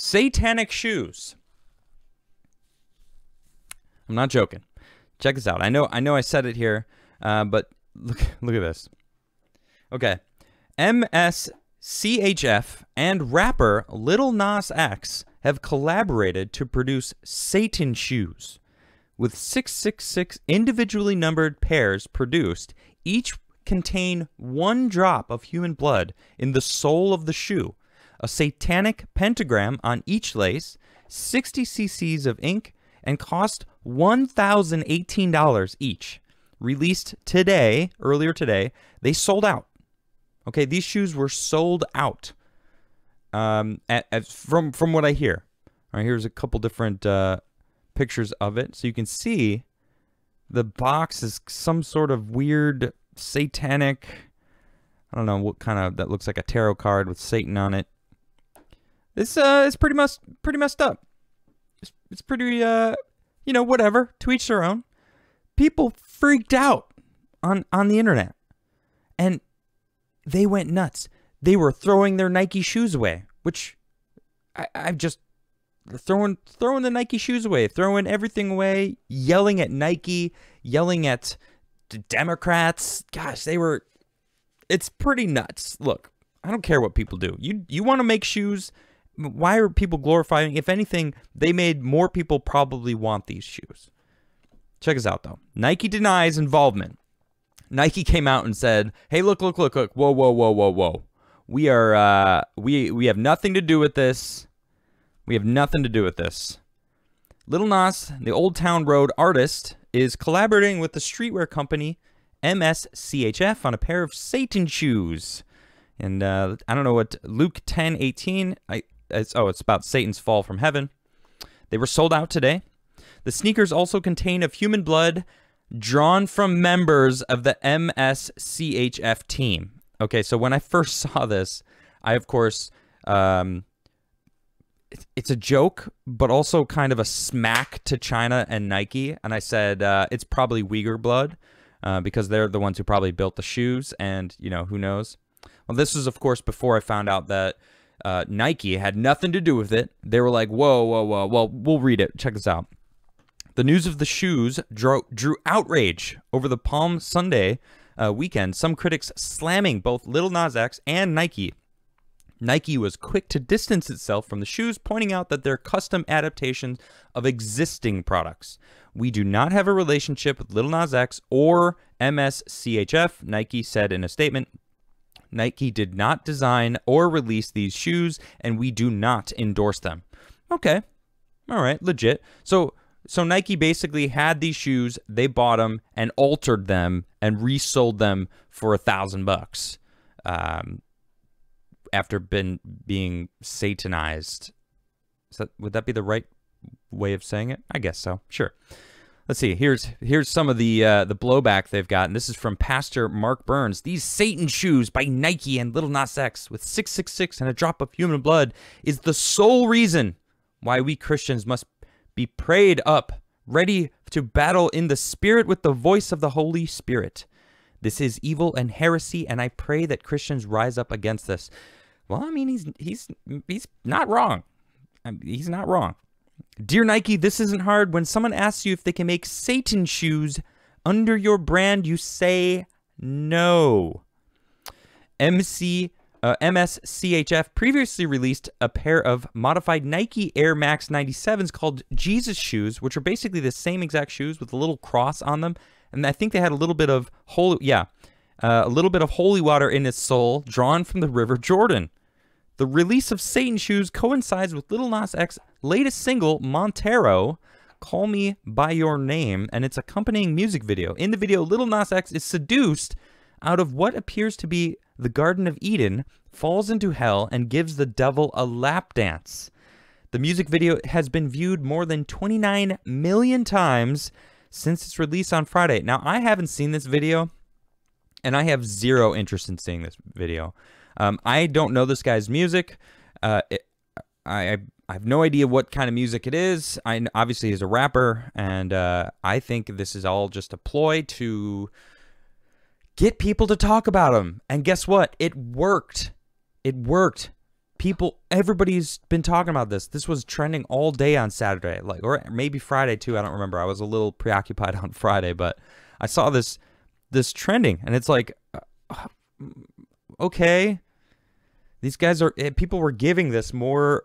Satanic shoes. I'm not joking. Check this out. I know I know I said it here, uh, but look look at this. Okay. MSCHF and rapper Little Nas X have collaborated to produce Satan shoes with 666 individually numbered pairs produced, each contain one drop of human blood in the sole of the shoe, a satanic pentagram on each lace, 60 cc's of ink, and cost $1,018 each. Released today, earlier today, they sold out. Okay, these shoes were sold out. Um, at, at, from from what I hear, all right. Here's a couple different uh, pictures of it, so you can see the box is some sort of weird satanic. I don't know what kind of that looks like a tarot card with Satan on it. It's uh, it's pretty mess, pretty messed up. It's, it's pretty uh, you know, whatever. To each their own. People freaked out on on the internet, and they went nuts. They were throwing their Nike shoes away, which I, I'm just throwing throwing the Nike shoes away, throwing everything away, yelling at Nike, yelling at Democrats. Gosh, they were. It's pretty nuts. Look, I don't care what people do. You you want to make shoes why are people glorifying? If anything, they made more people probably want these shoes. Check us out though. Nike denies involvement. Nike came out and said, "Hey, look, look, look, look! Whoa, whoa, whoa, whoa, whoa! We are uh, we we have nothing to do with this. We have nothing to do with this." Little Nas, the Old Town Road artist, is collaborating with the streetwear company MSCHF on a pair of Satan shoes. And uh, I don't know what Luke ten eighteen I, it's, oh, it's about Satan's fall from heaven. They were sold out today. The sneakers also contain of human blood drawn from members of the MSCHF team. Okay, so when I first saw this, I of course, um, it's a joke, but also kind of a smack to China and Nike. And I said uh, it's probably Uyghur blood uh, because they're the ones who probably built the shoes, and you know who knows. Well, this was of course before I found out that uh, Nike had nothing to do with it. They were like, whoa, whoa, whoa. Well, we'll read it. Check this out. The news of the shoes drew, drew outrage over the Palm Sunday uh, weekend, some critics slamming both Little Nas X and Nike. Nike was quick to distance itself from the shoes, pointing out that they're custom adaptations of existing products. We do not have a relationship with Little Nas X or MSCHF, Nike said in a statement. Nike did not design or release these shoes, and we do not endorse them. Okay. All right, legit. So so Nike basically had these shoes, they bought them and altered them and resold them for a thousand bucks um, after been being satanized. That, would that be the right way of saying it? I guess so. Sure. Let's see. Here's here's some of the uh, the blowback they've gotten. This is from Pastor Mark Burns. These Satan shoes by Nike and Little Nas X with 666 and a drop of human blood is the sole reason why we Christians must be prayed up, ready to battle in the Spirit with the voice of the Holy Spirit. This is evil and heresy, and I pray that Christians rise up against this. Well, I mean, he's he's he's not wrong. I mean, he's not wrong. Dear Nike, this isn't hard. When someone asks you if they can make Satan shoes under your brand, you say no. MC uh, MSCHF previously released a pair of modified Nike Air Max 97s called Jesus shoes, which are basically the same exact shoes with a little cross on them. And I think they had a little bit of holy, yeah, uh, a little bit of holy water in his sole, drawn from the River Jordan. The release of Satan Shoes coincides with Little Nas X's latest single, Montero, Call Me By Your Name, and its accompanying music video. In the video, Little Nas X is seduced out of what appears to be the Garden of Eden, falls into hell, and gives the devil a lap dance. The music video has been viewed more than 29 million times since its release on Friday. Now, I haven't seen this video, and I have zero interest in seeing this video. Um, I don't know this guy's music. Uh, it, I, I have no idea what kind of music it is. I obviously he's a rapper, and uh, I think this is all just a ploy to get people to talk about him. And guess what? It worked. It worked. People, everybody's been talking about this. This was trending all day on Saturday, like or maybe Friday too. I don't remember. I was a little preoccupied on Friday, but I saw this this trending, and it's like, uh, okay, these guys are eh, people were giving this more,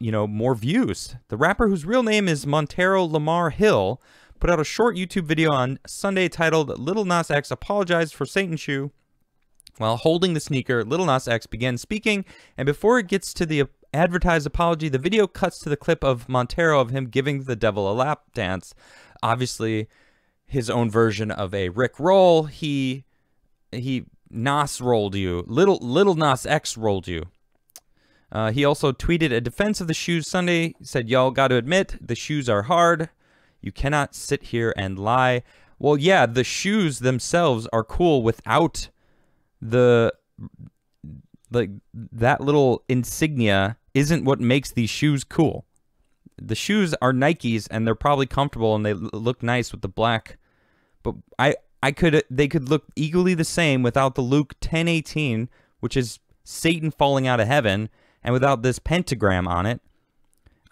you know, more views. The rapper whose real name is Montero Lamar Hill put out a short YouTube video on Sunday titled "Little Nas X Apologized for Satan Shoe." While holding the sneaker, Little Nas X began speaking, and before it gets to the advertised apology, the video cuts to the clip of Montero of him giving the devil a lap dance. Obviously, his own version of a Rick roll. He he Nas rolled you. Little little Nas X rolled you. Uh, he also tweeted a defense of the shoes Sunday. He said, "Y'all got to admit the shoes are hard. You cannot sit here and lie." Well, yeah, the shoes themselves are cool without the like that little insignia isn't what makes these shoes cool. The shoes are Nikes and they're probably comfortable and they look nice with the black. But I I could they could look equally the same without the Luke 10:18, which is Satan falling out of heaven, and without this pentagram on it.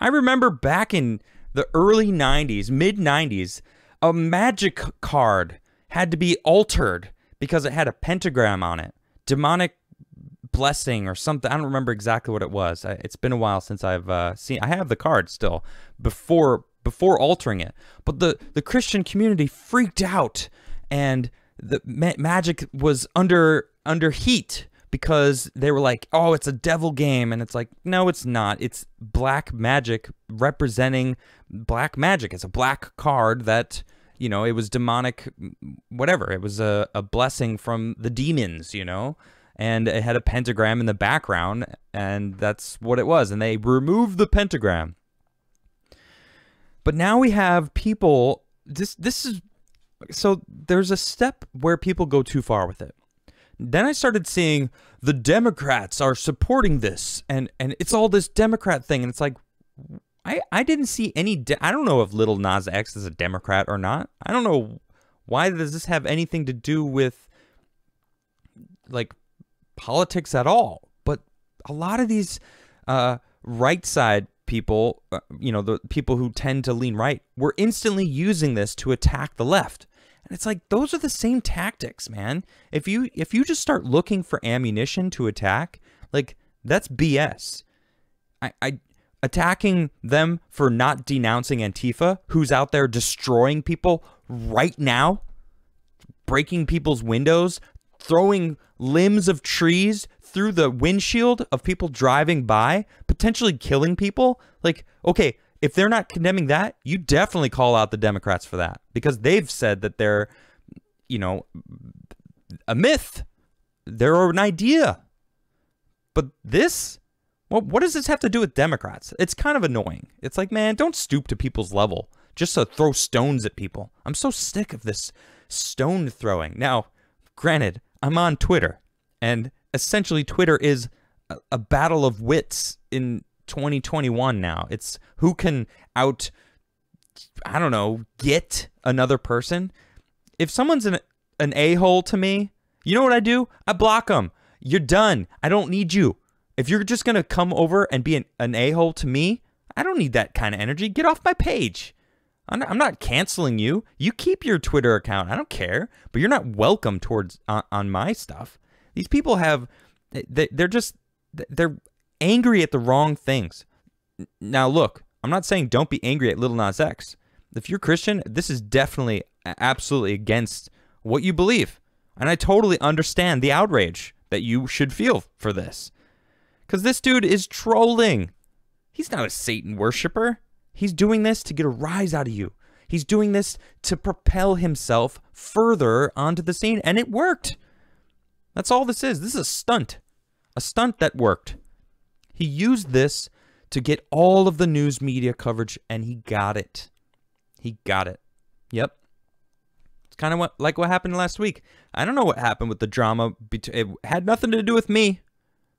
I remember back in the early 90s, mid 90s, a magic card had to be altered because it had a pentagram on it. Demonic blessing or something. I don't remember exactly what it was. it's been a while since I've uh, seen. I have the card still before before altering it. But the the Christian community freaked out and the ma Magic was under under heat because they were like, "Oh, it's a devil game," and it's like, "No, it's not. It's black magic representing black magic. It's a black card that." You know, it was demonic, whatever. It was a, a blessing from the demons, you know? and it had a pentagram in the background, and that's what it was. And they removed the pentagram. But now we have people. This this is so there's a step where people go too far with it. Then I started seeing the Democrats are supporting this, and and it's all this Democrat thing, and it's like, I I didn't see any. I don't know if Little Nas X is a Democrat or not. I don't know why does this have anything to do with like politics at all. But a lot of these uh, right side people, uh, you know, the people who tend to lean right, were instantly using this to attack the left. And it's like those are the same tactics, man. If you if you just start looking for ammunition to attack, like that's BS. I, I attacking them for not denouncing Antifa, who's out there destroying people right now, breaking people's windows, throwing limbs of trees through the windshield of people driving by, potentially killing people. Like, okay, if they're not condemning that, you definitely call out the Democrats for that because they've said that they're, you know, a myth, they're an idea. But this, well, what does this have to do with Democrats? It's kind of annoying. It's like, man, don't stoop to people's level just to throw stones at people. I'm so sick of this stone throwing. Now, granted, I'm on Twitter, and essentially Twitter is a, a battle of wits in 2021 now. It's who can out, I don't know, get another person. If someone's an, an a hole to me, you know what I do? I block them. You're done. I don't need you. If you're just going to come over and be an, an a hole to me, I don't need that kind of energy. Get off my page. I'm not canceling you. You keep your Twitter account. I don't care, but you're not welcome towards on, on my stuff. These people have they're just they're angry at the wrong things. Now look, I'm not saying don't be angry at Little Nas X. If you're Christian, this is definitely absolutely against what you believe. And I totally understand the outrage that you should feel for this. Cuz this dude is trolling. He's not a Satan worshiper. He's doing this to get a rise out of you. He's doing this to propel himself further onto the scene, and it worked. That's all this is. This is a stunt, a stunt that worked. He used this to get all of the news media coverage, and he got it. He got it. Yep. It's kind of like what happened last week. I don't know what happened with the drama. It had nothing to do with me.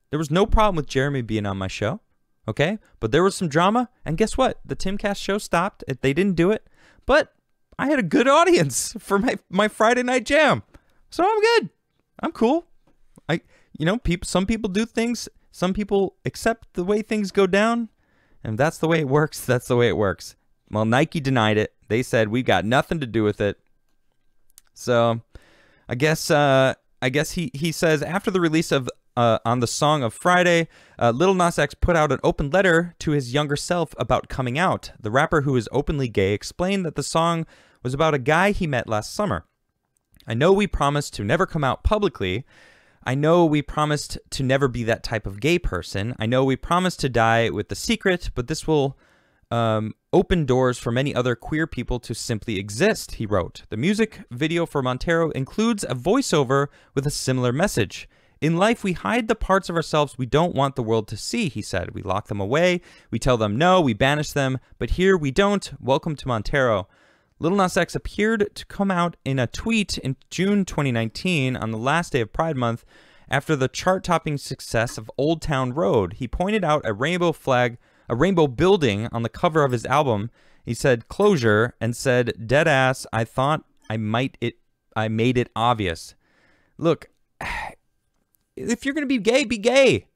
There was no problem with Jeremy being on my show. Okay? But there was some drama, and guess what? The Timcast show stopped. They didn't do it, but I had a good audience for my, my Friday night jam. So I'm good. I'm cool. I you know, people some people do things, some people accept the way things go down, and that's the way it works. That's the way it works. Well, Nike denied it. They said we've got nothing to do with it. So I guess uh I guess he he says after the release of uh, on the song of Friday, uh, Little Nas X put out an open letter to his younger self about coming out. The rapper, who is openly gay, explained that the song was about a guy he met last summer. I know we promised to never come out publicly. I know we promised to never be that type of gay person. I know we promised to die with the secret, but this will um, open doors for many other queer people to simply exist, he wrote. The music video for Montero includes a voiceover with a similar message. In life, we hide the parts of ourselves we don't want the world to see, he said. We lock them away, we tell them no, we banish them, but here we don't. Welcome to Montero. Little Nas X appeared to come out in a tweet in June 2019 on the last day of Pride Month after the chart topping success of Old Town Road. He pointed out a rainbow flag, a rainbow building on the cover of his album. He said closure and said, Deadass, I thought I might it I made it obvious. Look, if you're going to be gay, be gay.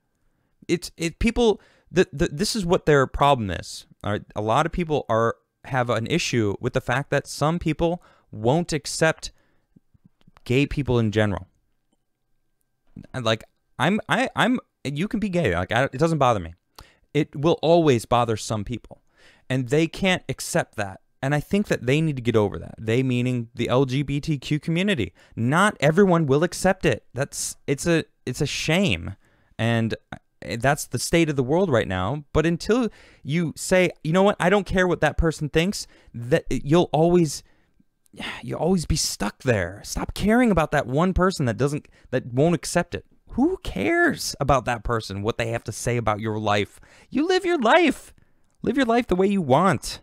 It's it people the, the this is what their problem is. All right? A lot of people are have an issue with the fact that some people won't accept gay people in general. Like I'm I I'm you can be gay. Like I, it doesn't bother me. It will always bother some people, and they can't accept that. And I think that they need to get over that. They meaning the LGBTQ community. Not everyone will accept it. That's it's a it's a shame, and eh, that's the state of the world right now. But until you say, you know what, I don't care what that person thinks, that eh, you'll always you'll always be stuck there. Stop caring about that one person that doesn't that won't accept it. Who cares about that person, what they have to say about your life? You live your life. Live your life the way you want.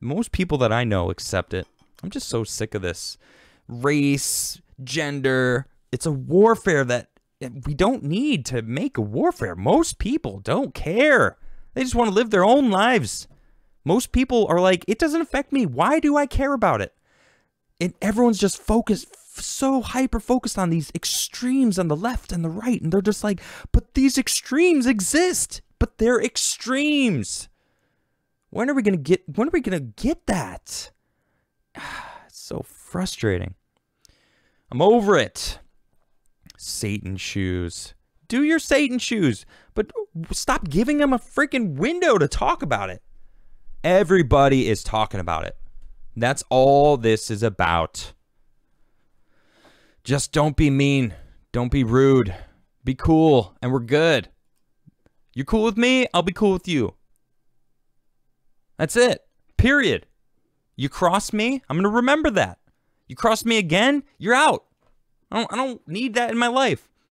Most people that I know accept it. I'm just so sick of this race, gender, it's a warfare that we don't need to make a warfare. Most people don't care. They just want to live their own lives. Most people are like, it doesn't affect me. Why do I care about it? And everyone's just focused, so hyper focused on these extremes on the left and the right. And they're just like, but these extremes exist, but they're extremes. When are we going to get, when are we going to get that? It's so frustrating. I'm over it. Satan shoes. Do your Satan shoes, but stop giving them a freaking window to talk about it. Everybody is talking about it. That's all this is about. Just don't be mean. Don't be rude. Be cool, and we're good. You're cool with me, I'll be cool with you. That's it. Period. You cross me, I'm going to remember that. You cross me again, you're out. I don't, I don't need that in my life.